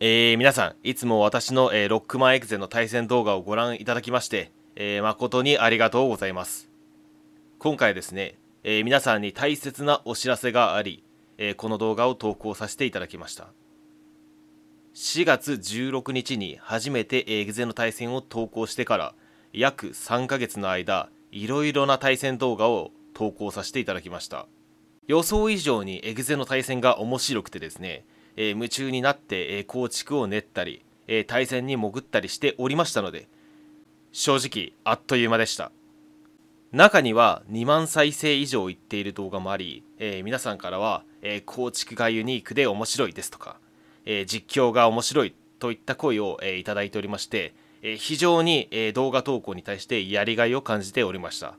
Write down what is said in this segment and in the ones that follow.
えー、皆さん、いつも私の、えー、ロックマンエクゼの対戦動画をご覧いただきまして、えー、誠にありがとうございます。今回ですね、え皆さんに大切なお知らせがあり、えこの動画を投稿させていただきました。4月16日に初めてエグゼの対戦を投稿してから約3ヶ月の間、いろいろな対戦動画を投稿させていただきました。予想以上にエグゼの対戦が面白くてですね、えー、夢中になって、えー、構築を練ったり、えー、対戦に潜ったりしておりましたので正直あっという間でした中には2万再生以上いっている動画もあり、えー、皆さんからは、えー、構築がユニークで面白いですとか、えー、実況が面白いといった声を、えー、いただいておりまして、えー、非常に、えー、動画投稿に対してやりがいを感じておりました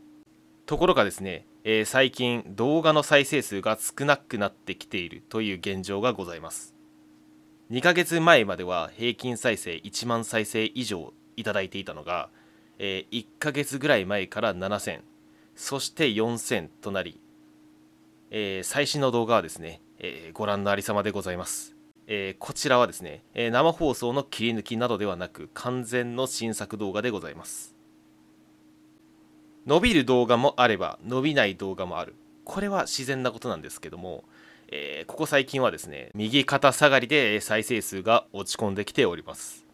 ところがですね、えー、最近動画の再生数が少なくなってきているという現状がございます2ヶ月前までは平均再生1万再生以上いただいていたのが、えー、1ヶ月ぐらい前から7000そして4000となり、えー、最新の動画はですね、えー、ご覧のありさまでございます、えこちらはですね、え生放送の切り抜きなどではなく完全の新作動画でございます伸びる動画もあれば伸びない動画もあるこれは自然なことなんですけども、えー、ここ最近はですね右肩下がりで再生数が落ち込んできております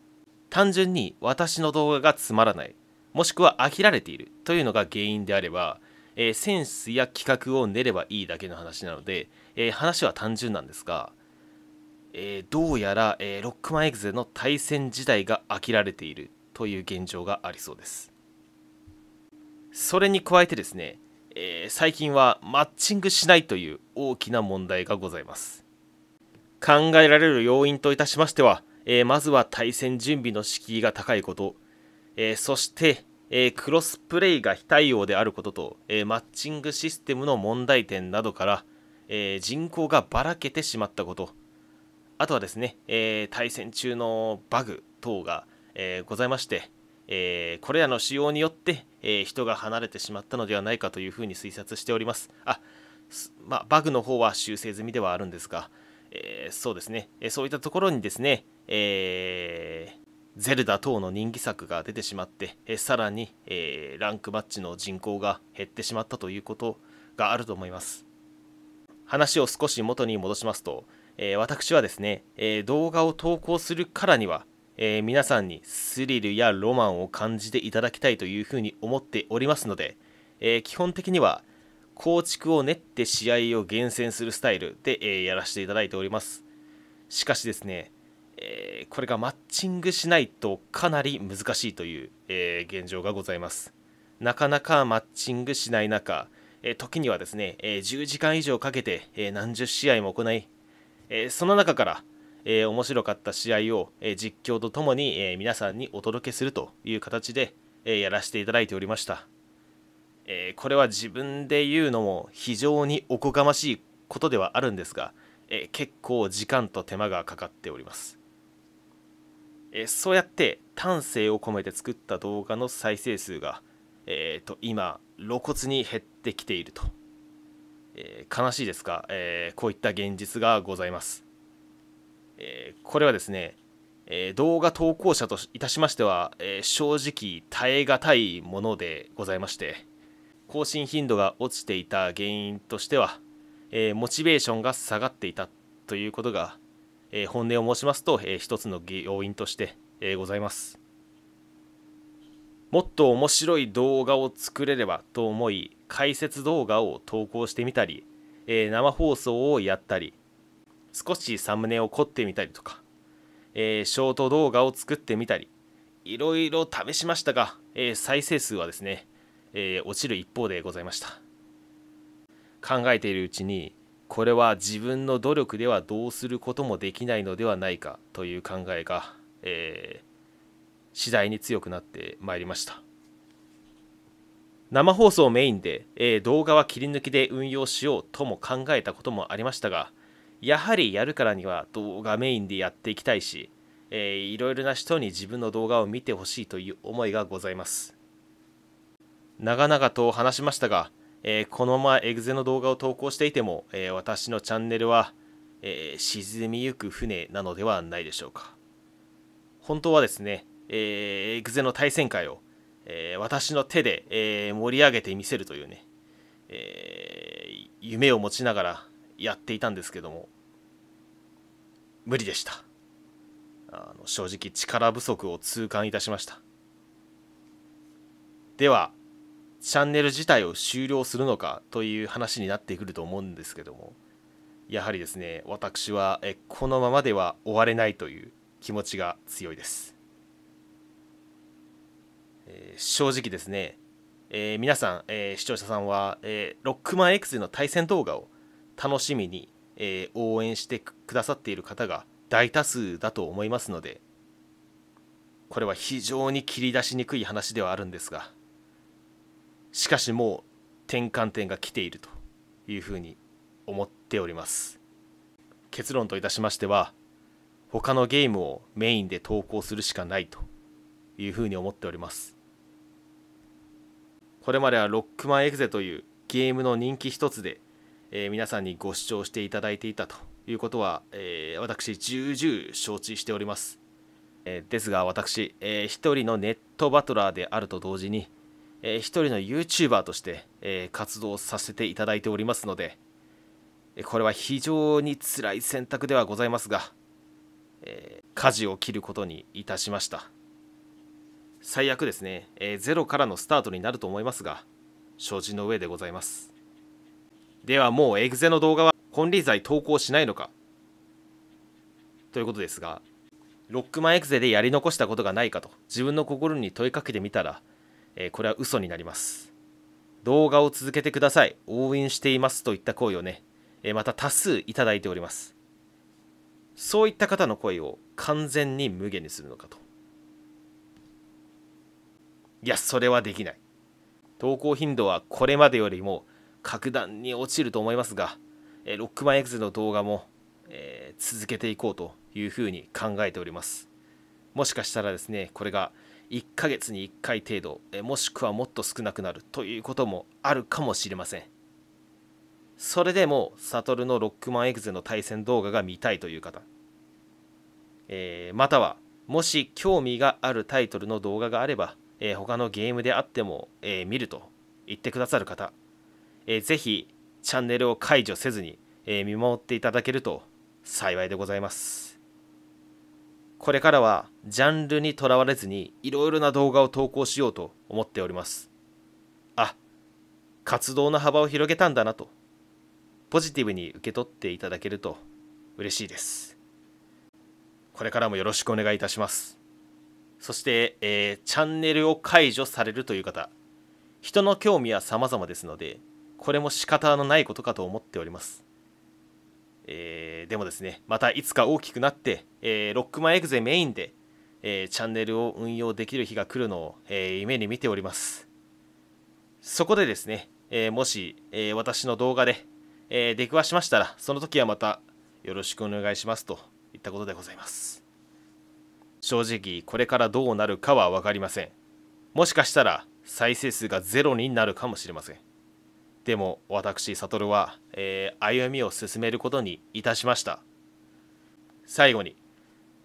単純に私の動画がつまらないもしくは飽きられているというのが原因であれば、えー、センスや企画を練ればいいだけの話なので、えー、話は単純なんですが、えー、どうやら、えロックマンエグゼの対戦自体が飽きられているという現状がありそうですそれに加えてですねえー、最近はマッチングしないという大きな問題がございます考えられる要因といたしましては、えー、まずは対戦準備の敷居が高いこと、えー、そして、えクロスプレイが非対応であることと、えマッチングシステムの問題点などから、え人口がばらけてしまったことあとはですね、え対戦中のバグ等が、えございまして、えー、これらの使用によって、えー、人が離れてしまったのではないかというふうに推察しております。あまあ、バグの方は修正済みではあるんですが、えー、そうですね、えそういったところにですね、えゼルダ等の人気作が出てしまって、えさらに、えランクマッチの人口が減ってしまったということがあると思います。話を少し元に戻しますと、え私はですね、え動画を投稿するからには、えー、皆さんにスリルやロマンを感じていただきたいというふうに思っておりますので、えー、基本的には構築を練って試合を厳選するスタイルで、えー、やらせていただいておりますしかしですね、えこれがマッチングしないとかなり難しいという、え現状がございますなかなかマッチングしない中、え時にはですね、え10時間以上かけて、え何十試合も行い、えその中からえー、面白かった試合を、えー、実況とともに、えー、皆さんにお届けするという形で、えやらせていただいておりました、えこれは自分で言うのも非常におこがましいことではあるんですが、え結構時間と手間がかかっております、えそうやって丹精を込めて作った動画の再生数が、えーと、今露骨に減ってきていると、え悲しいですが、えこういった現実がございますえこれはですね、え動画投稿者といたしましては、え正直耐え難いものでございまして更新頻度が落ちていた原因としては、えモチベーションが下がっていたということが、え本音を申しますと、えー、一つの要因として、えございますもっと面白い動画を作れればと思い解説動画を投稿してみたり、え生放送をやったり少しサムネを凝ってみたりとか、えー、ショート動画を作ってみたり、いろいろ試しましたが、えー、再生数はですね、えー、落ちる一方でございました。考えているうちに、これは自分の努力ではどうすることもできないのではないかという考えが、えー、次第に強くなってまいりました生放送をメインで、えー、動画は切り抜きで運用しようとも考えたこともありましたが、やはりやるからには動画メインでやっていきたいし、えー、いろいろな人に自分の動画を見てほしいという思いがございます長々と話しましたが、えー、このままエグゼの動画を投稿していても、えー、私のチャンネルは、えー、沈みゆく船なのではないでしょうか本当はですね、えエグゼの対戦会を、え私の手で、え盛り上げてみせるというね、え夢を持ちながらやっていたんですけども無理でしたあの正直力不足を痛感いたしましたではチャンネル自体を終了するのかという話になってくると思うんですけどもやはりですね私はえこのままでは終われないという気持ちが強いです、えー、正直ですね、えー、皆さん、えー、視聴者さんは、えロックマン X の対戦動画を楽しみにえー、応援してくださっている方が大多数だと思いますのでこれは非常に切り出しにくい話ではあるんですがしかしもう転換点が来ているというふうに思っております結論といたしましては他のゲームをメインで投稿するしかないというふうに思っておりますこれまではロックマンエグゼというゲームの人気一つでえー、皆さんにご視聴していただいていたということは、えー、私重々承知しております、えー、ですが私、えー、一人のネットバトラーであると同時に、えー、一人の YouTuber として、えー、活動させていただいておりますのでこれは非常に辛い選択ではございますが、えー、舵を切ることにいたしました最悪ですね、えー、ゼロからのスタートになると思いますが承知の上でございますではもうエグゼの動画は本理財投稿しないのかということですがロックマンエグゼでやり残したことがないかと自分の心に問いかけてみたら、えー、これは嘘になります動画を続けてください応援していますといった声をね、えー、また多数いただいておりますそういった方の声を完全に無限にするのかといやそれはできない投稿頻度はこれまでよりも格段に落ちると思いますが、えロックマンエグゼの動画も、えー、続けていこうというふうに考えております。もしかしたらですね、これが1ヶ月に1回程度、えもしくはもっと少なくなるということもあるかもしれません。それでも、サトルのロックマンエグゼの対戦動画が見たいという方、えー、または、もし興味があるタイトルの動画があれば、えー、他のゲームであっても、え見ると言ってくださる方えー、ぜひチャンネルを解除せずに、えー、見守っていただけると幸いでございます。これからはジャンルにとらわれずにいろいろな動画を投稿しようと思っております。あ、活動の幅を広げたんだなと、ポジティブに受け取っていただけると嬉しいです。これからもよろしくお願いいたします。そして、えー、チャンネルを解除されるという方、人の興味は様々ですので、これも仕方のないことかと思っております。えー、でもですね、またいつか大きくなって、えー、ロックマンエグゼメインで、えー、チャンネルを運用できる日が来るのを、え夢に見ております。そこでですね、えもし、え私の動画で、え出くわしましたら、その時はまたよろしくお願いしますといったことでございます。正直、これからどうなるかは分かりません。もしかしたら、再生数がゼロになるかもしれません。でも私悟は、えー、歩みを進めることにいたしました最後に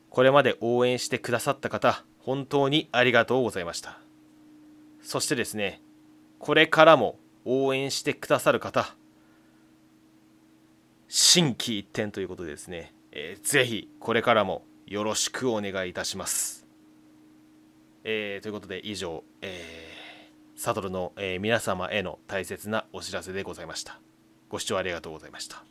これまで応援してくださった方本当にありがとうございましたそしてですねこれからも応援してくださる方心機一転ということでですね、えー、ぜひこれからもよろしくお願いいたします。えー、ということで以上、えーサトルの、え皆様への大切なお知らせでございました。ご視聴ありがとうございました。